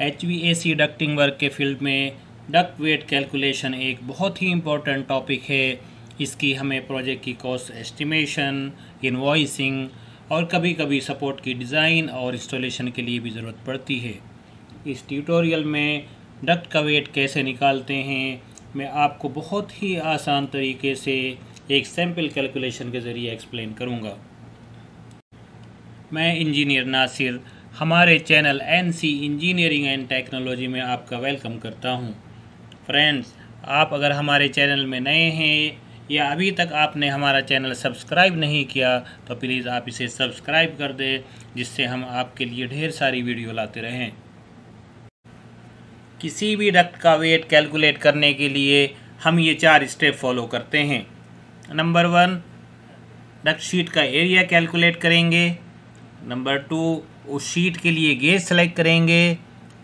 H V A C ducting work के field में duct weight calculation एक बहुत ही इम्पोर्टेंट टॉपिक है इसकी हमें प्रोजेक्ट की कॉस्ट एस्टिमेशन इनवॉइसिंग और कभी कभी सपोर्ट की डिज़ाइन और इंस्टॉलेशन के लिए भी ज़रूरत पड़ती है इस ट्यूटोरियल में डक्ट का वेट कैसे निकालते हैं मैं आपको बहुत ही आसान तरीके से एक सैम्पल कैलकुलेशन के ज़रिए एक्सप्लेन करूँगा मैं इंजीनियर नासिर हमारे channel N C engineering and technology में आपका वेलकम करता हूं फ्रेंड्स आप अगर हमारे चैनल में नए हैं या अभी तक आपने हमारा चैनल सब्सक्राइब नहीं किया तो प्लीज़ आप इसे सब्सक्राइब कर दें जिससे हम आपके लिए ढेर सारी वीडियो लाते रहें किसी भी डक्ट का वेट कैलकुलेट करने के लिए हम ये चार स्टेप फॉलो करते हैं नंबर वन डक्ट शीट का एरिया कैलकुलेट करेंगे नंबर टू उस शीट के लिए गेज सेलेक्ट करेंगे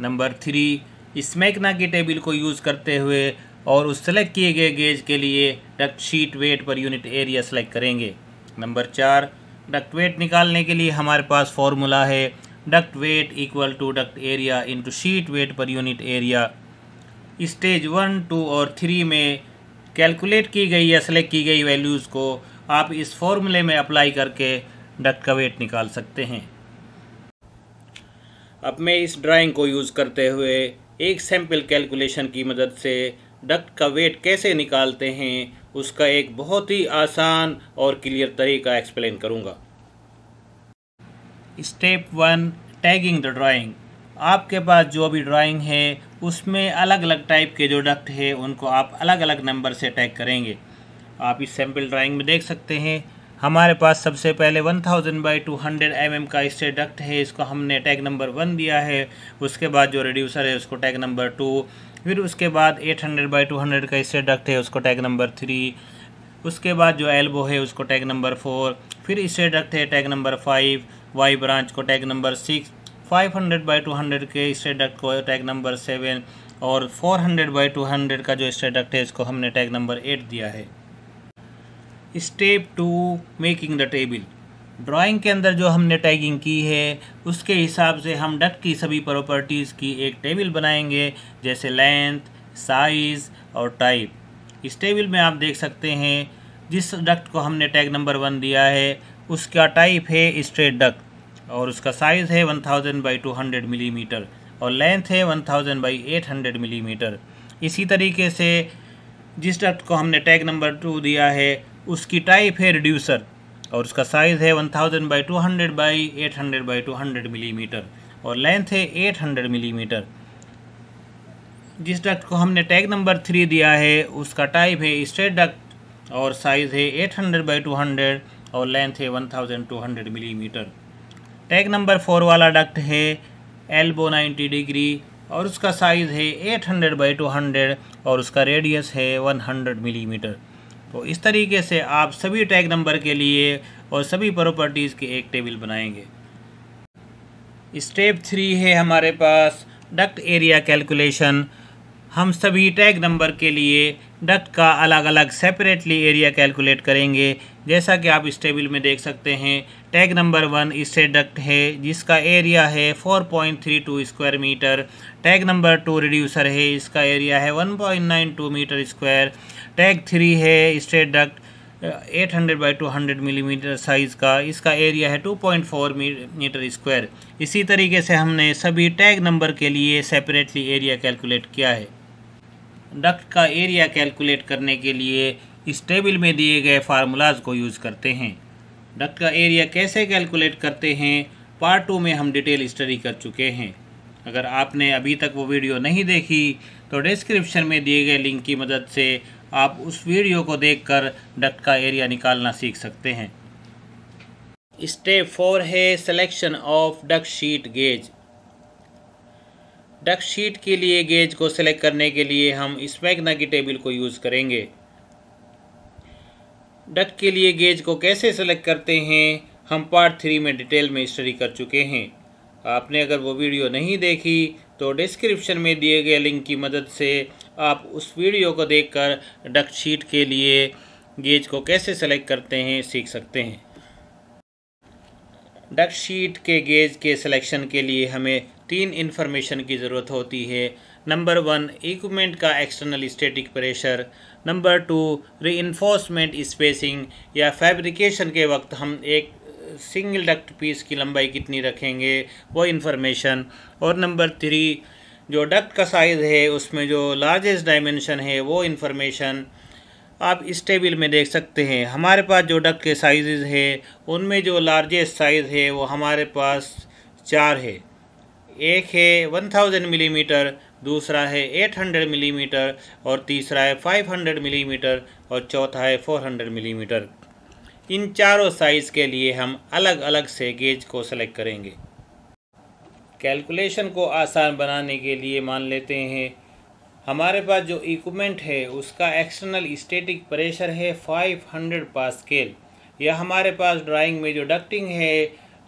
नंबर थ्री स्मैकना के टेबल को यूज़ करते हुए और उस सेलेक्ट किए गए गेज के लिए duct sheet weight per unit area select करेंगे नंबर चार डक्ट वेट निकालने के लिए हमारे पास फार्मूला है duct weight equal to duct area into sheet weight per unit area stage one two और थ्री में कैलकुलेट की गई या सेलेक्ट की गई वैल्यूज़ को आप इस फॉर्मूले में अप्लाई करके डक्ट का वेट निकाल सकते हैं अब मैं इस ड्राइंग को यूज़ करते हुए एक सैम्पल कैलकुलेशन की मदद से डक्ट का वेट कैसे निकालते हैं उसका एक बहुत ही आसान और क्लियर तरीका एक्सप्लेन करूँगा step one tagging the drawing आपके पास जो भी ड्राइंग है उसमें अलग अलग टाइप के जो डक्ट है उनको आप अलग अलग नंबर से टैग करेंगे आप इस सैम्पल ड्राइंग में देख सकते हैं हमारे पास सबसे पहले 1000 thousand by two hundred M M का इससे डक्ट है इसको हमने टैग नंबर वन दिया है उसके बाद जो रिड्यूसर है उसको टैग नंबर टू फिर उसके बाद 800 हंड्रेड बाई टू हंड्रेड का इससे डक्ट है उसको टैग नंबर थ्री उसके बाद जो एल्बो है उसको टैग नंबर फोर फिर इससे डक्ट है tag number five Y branch को tag number six five hundred by two hundred के इससे डक्ट को टैग नंबर सेवन और four hundred by two hundred का जो इससे डक्ट है इसको हमने टैग नंबर एट दिया है step two making the table drawing के अंदर जो हमने टैगिंग की है उसके हिसाब से हम डट की सभी प्रॉपर्टीज़ की एक टेबल बनाएंगे जैसे लेंथ साइज़ और टाइप इस टेबल में आप देख सकते हैं जिस डक्ट को हमने टैग नंबर वन दिया है उसका टाइप है स्ट्रेट डक्ट और उसका साइज़ है one thousand by two hundred millimetre और लेंथ है one thousand by eight hundred millimetre इसी तरीके से जिस डक्ट को हमने टैग नंबर टू दिया है उसकी टाइप है रिड्यूसर और उसका साइज़ है 1000 by two hundred by eight hundred by two hundred millimetre और लेंथ है 800 मिलीमीटर जिस डक्ट को हमने टैग नंबर थ्री दिया है उसका टाइप है स्ट्रेट डक्ट और साइज़ है 800 बाई टू हंड्रेड और लेंथ है 1200 मिलीमीटर टैग नंबर फोर वाला डक्ट है एल्बो 90 डिग्री और उसका साइज़ है 800 बाई टू हंड्रेड और उसका रेडियस है 100 मिलीमीटर mm. तो इस तरीके से आप सभी टैग नंबर के लिए और सभी प्रॉपर्टीज़ के एक टेबल बनाएंगे स्टेप थ्री है हमारे पास डक्ट एरिया कैलकुलेशन हम सभी टैग नंबर के लिए डक्ट का अलग अलग सेपरेटली एरिया कैलकुलेट करेंगे जैसा कि आप इस टेबल में देख सकते हैं टैग नंबर वन इससे डक्ट है जिसका एरिया है 4.32 square metre tag number two reducer है इसका एरिया है 1.92 मीटर स्क्वायर टैग थ्री है straight duct 800 by 200 millimetre size का इसका एरिया है 2.4 मीटर स्क्वायर इसी तरीके से हमने सभी टैग नंबर के लिए सेपरेटली एरिया कैलकुलेट किया है डक्ट का एरिया कैलकुलेट करने के लिए इस टेबल में दिए गए फार्मूलाज को यूज़ करते हैं डक्ट का एरिया कैसे कैलकुलेट करते हैं पार्ट टू में हम डिटेल स्टडी कर चुके हैं अगर आपने अभी तक वो वीडियो नहीं देखी तो डिस्क्रिप्शन में दिए गए लिंक की मदद से आप उस वीडियो को देखकर डक्ट का एरिया निकालना सीख सकते हैं स्टेप फोर है selection of duct sheet gauge duct sheet के लिए गेज को सिलेक्ट करने के लिए हम स्मैगना की टेबल को यूज़ करेंगे डक के लिए गेज को कैसे सेलेक्ट करते हैं हम पार्ट थ्री में डिटेल में स्टडी कर चुके हैं आपने अगर वो वीडियो नहीं देखी तो डिस्क्रिप्शन में दिए गए लिंक की मदद से आप उस वीडियो को देखकर डक शीट के लिए गेज को कैसे सेलेक्ट करते हैं सीख सकते हैं डक शीट के गेज के सिलेक्शन के लिए हमें तीन इन्फॉर्मेशन की ज़रूरत होती है नंबर वन इक्वमेंट का external static pressure number two re spacing या फैब्रिकेशन के वक्त हम एक सिंगल डक्ट पीस की लंबाई कितनी रखेंगे वो इन्फॉर्मेशन और नंबर थ्री जो डक्ट का साइज़ है उसमें जो लार्जेस्ट डायमेंशन है वो इन्फॉर्मेशन आप इस टेबल में देख सकते हैं हमारे पास जो डक्ट के साइज़ है उनमें जो लार्जेस्ट साइज़ है वो हमारे पास चार है एक है वन थाउजेंड मिलीमीटर दूसरा है एट हंड्रेड मिलीमीटर और तीसरा है फाइव हंड्रेड मिलीमीटर और चौथा है फोर हंड्रेड मिलीमीटर इन चारों साइज़ के लिए हम अलग अलग से गेज को सेलेक्ट करेंगे कैलकुलेशन को आसान बनाने के लिए मान लेते हैं हमारे पास जो इक्वमेंट है उसका एक्सटर्नल स्टैटिक प्रेशर है 500 पास्केल या हमारे पास ड्राइंग में जो डक्टिंग है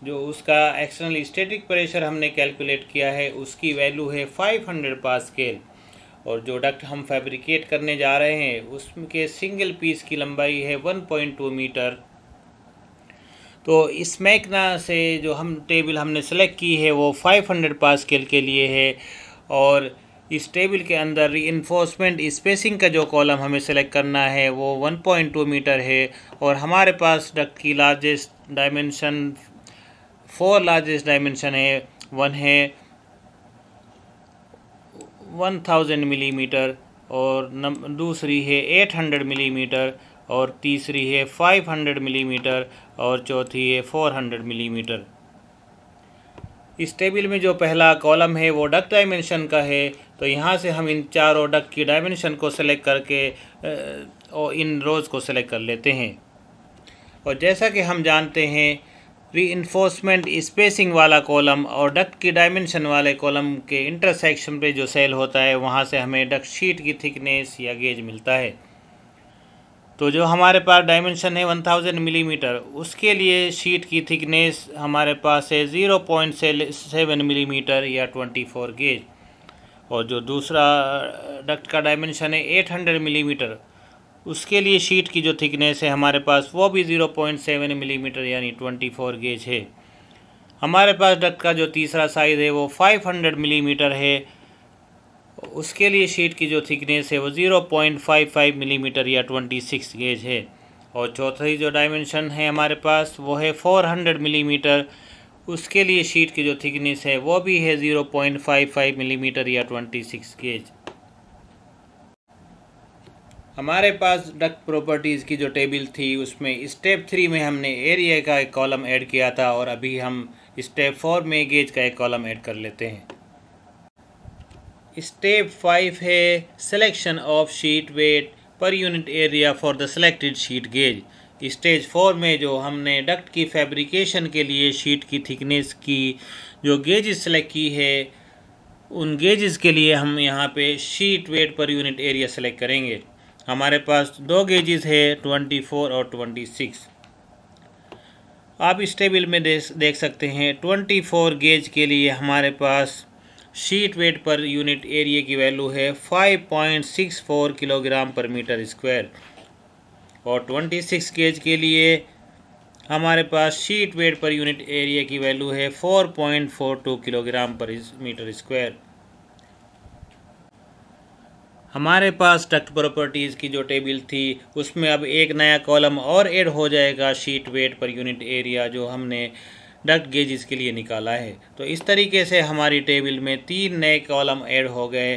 जो उसका एक्सटर्नल स्टैटिक प्रेशर हमने कैलकुलेट किया है उसकी वैल्यू है 500 पास्केल और जो डक्ट हम फैब्रिकेट करने जा रहे हैं उसके सिंगल पीस की लंबाई है 1.2 मीटर तो इस मैकना से जो हम टेबल हमने सेलेक्ट की है वो 500 पास्केल के लिए है और इस टेबल के अंदर रीइन्फोर्समेंट स्पेसिंग का जो कॉलम हमें सेलेक्ट करना है वो 1.2 मीटर है और हमारे पास डक की largest dimension for largest dimension है वन है 1000 मिलीमीटर और दूसरी है 800 मिलीमीटर mm और तीसरी है 500 मिलीमीटर और चौथी है 400 मिलीमीटर इस टेबल में जो पहला कॉलम है वो डक डायमेंशन का है तो यहाँ से हम इन चारों डक की डायमेंशन को सेलेक्ट करके और इन रोज़ को सेलेक्ट कर लेते हैं और जैसा कि हम जानते हैं री इन्फोर्समेंट स्पेसिंग वाला कॉलम और डक्ट की डायमेंशन वाले कॉलम के इंटरसेक्शन पे जो सेल होता है वहाँ से हमें डक्ट शीट की थिकनेस या गेज मिलता है तो जो हमारे पास डायमेंशन है 1000 मिलीमीटर उसके लिए शीट की थिकनेस हमारे पास है ज़ीरो पॉइंट सेवन मिलीमीटर या 24 गेज और जो दूसरा डक्ट का डायमेंशन है 800 मिलीमीटर उसके लिए शीट की जो थिकनेस है हमारे पास वो भी ज़ीरो पॉइंट सेवन मिलीमीटर यानी ट्वेंटी फोर गेज है हमारे पास डक्ट का जो तीसरा साइज़ है वो फाइव हंड्रेड मिलीमीटर है उसके लिए शीट की जो थिकनेस है वो zero point five five millimetre या ट्वेंटी सिक्स गेज है और चौथी जो डायमेंशन है हमारे पास वो है फोर हंड्रेड मिलीमीटर उसके लिए शीट की जो थिकनेस है वो भी है zero point five five millimetre या ट्वेंटी सिक्स गेज हमारे पास डक प्रॉपर्टीज़ की जो टेबल थी उसमें स्टेप थ्री में हमने एरिया का एक कॉलम ऐड किया था और अभी हम स्टेप फोर में गेज का एक कॉलम ऐड कर लेते हैं स्टेप फाइव है selection of sheet weight per unit area for the selected sheet gauge stage four में जो हमने डक्ट की फैब्रिकेशन के लिए शीट की थिकनेस की जो गेजेस सेलेक्ट की है उन गेजेस के लिए हम यहाँ पे sheet weight per unit area select करेंगे हमारे पास दो गेजेस है 24 और 26 आप इस टेबल में देख सकते हैं 24 गेज के लिए हमारे पास sheet weight per unit area की वैल्यू है 5.64 किलोग्राम पर मीटर स्क्वायर और 26 केज के लिए हमारे पास sheet weight per unit area की वैल्यू है 4.42 किलोग्राम पर मीटर स्क्वायर हमारे पास टक्ट प्रॉपर्टीज़ की जो टेबल थी उसमें अब एक नया कॉलम और ऐड हो जाएगा sheet weight per unit area जो हमने डक्ट गेज इसके लिए निकाला है तो इस तरीके से हमारी टेबल में तीन नए कॉलम ऐड हो गए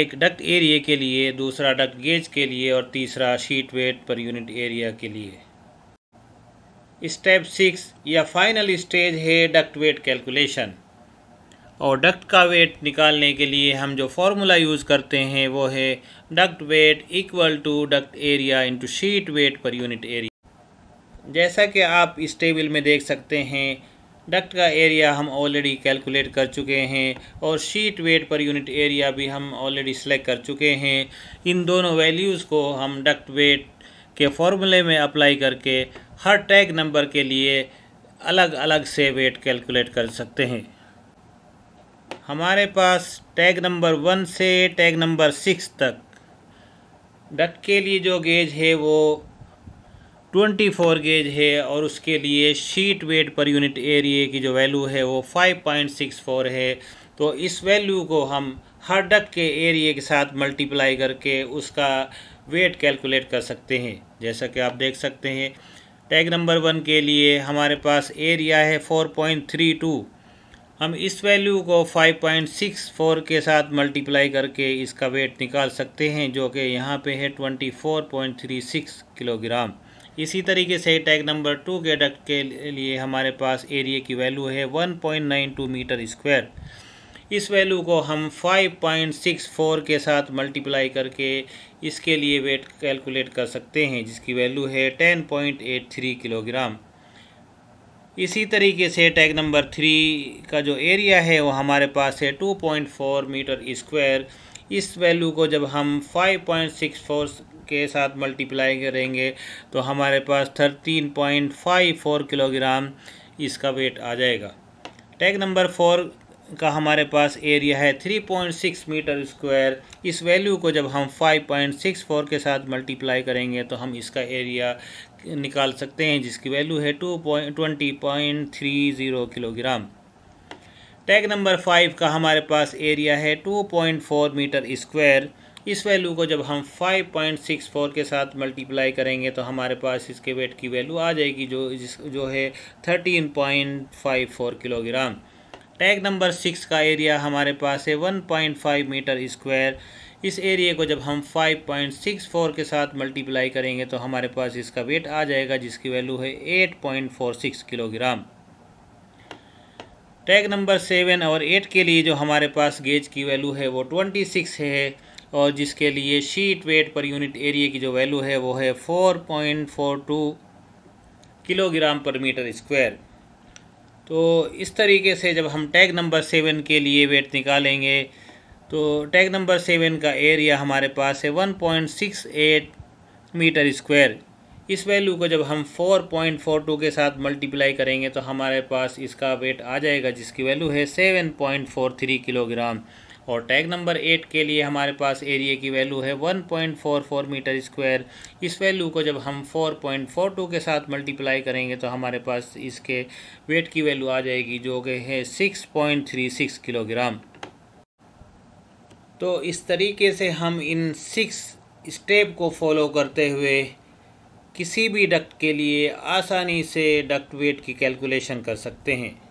एक डक्ट एरिया के लिए दूसरा डक्ट गेज के लिए और तीसरा sheet weight per unit area के लिए स्टेप सिक्स या फाइनल स्टेज है डक्ट वेट कैलकुलेशन और डक्ट का वेट निकालने के लिए हम जो फार्मूला यूज़ करते हैं वो है duct weight equal to duct area into sheet weight per unit area जैसा कि आप इस टेबल में देख सकते हैं डक्ट का एरिया हम ऑलरेडी कैलकुलेट कर चुके हैं और sheet weight per unit area भी हम ऑलरेडी सेलेक्ट कर चुके हैं इन दोनों वैल्यूज़ को हम डक्ट वेट के फॉर्मूले में अप्लाई करके हर टैग नंबर के लिए अलग अलग से वेट कैलकुलेट कर सकते हैं हमारे पास टैग नंबर वन से टैग नंबर सिक्स तक डक्ट के लिए जो गेज है वो ट्वेंटी फोर गेज है और उसके लिए शीट वेट पर यूनिट एरिए की जो वैल्यू है वो फाइव पॉइंट सिक्स फोर है तो इस वैल्यू को हम हर डक के एरिए के साथ मल्टीप्लाई करके उसका वेट कैलकुलेट कर सकते हैं जैसा कि आप देख सकते हैं टैग नंबर वन के लिए हमारे पास एरिया है फोर पॉइंट थ्री टू हम इस वैल्यू को 5.64 के साथ मल्टीप्लाई करके इसका वेट निकाल सकते हैं जो कि यहाँ पे है 24.36 किलोग्राम इसी तरीके से टैग नंबर टू के डक्ट के लिए हमारे पास एरिया की वैल्यू है 1.92 मीटर स्क्वायर इस वैल्यू को हम 5.64 के साथ मल्टीप्लाई करके इसके लिए वेट कैलकुलेट कर सकते हैं जिसकी वैल्यू है 10.83 किलोग्राम इसी तरीके से टैग नंबर थ्री का जो एरिया है वो हमारे पास है 2.4 मीटर स्क्वायर इस वैल्यू को जब हम 5.64 के साथ मल्टीप्लाई करेंगे तो हमारे पास thirteen point five four kilogram इसका वेट आ जाएगा टैग नंबर फोर का हमारे पास एरिया है 3.6 मीटर स्क्वायर इस वैल्यू को जब हम 5.64 के साथ मल्टीप्लाई करेंगे तो हम इसका एरिया निकाल सकते हैं जिसकी वैल्यू है two zero kilogram tag number five का हमारे पास एरिया है 2.4 मीटर स्क्वायर इस वैल्यू को जब हम 5.64 के साथ मल्टीप्लाई करेंगे तो हमारे पास इसके वेट की वैल्यू आ जाएगी जो जिस जो है 13.54 किलोग्राम टैग नंबर सिक्स का एरिया हमारे पास है 1.5 मीटर स्क्वायर इस एरिया को जब हम 5.64 के साथ मल्टीप्लाई करेंगे तो हमारे पास इसका वेट आ जाएगा जिसकी वैल्यू है 8.46 किलोग्राम टैग नंबर सेवन और एट के लिए जो हमारे पास गेज की वैल्यू है वो 26 है और जिसके लिए sheet weight per unit area की जो वैल्यू है वो है four point four two kilogram per metre square तो इस तरीके से जब हम टैग नंबर सेवन के लिए वेट निकालेंगे तो टैग नंबर सेवन का एरिया हमारे पास है one point six eight metre square इस वैल्यू को जब हम फोर पॉइंट फोर टू के साथ मल्टीप्लाई करेंगे तो हमारे पास इसका वेट आ जाएगा जिसकी वैल्यू है seven point four three kilogram और टैग नंबर एट के लिए हमारे पास एरिया की वैल्यू है 1.44 मीटर स्क्वायर इस वैल्यू को जब हम 4.42 के साथ मल्टीप्लाई करेंगे तो हमारे पास इसके वेट की वैल्यू आ जाएगी जो कि है 6.36 किलोग्राम तो इस तरीके से हम इन सिक्स स्टेप को फॉलो करते हुए किसी भी डक्ट के लिए आसानी से डक्ट वेट की कैलकुलेशन कर सकते हैं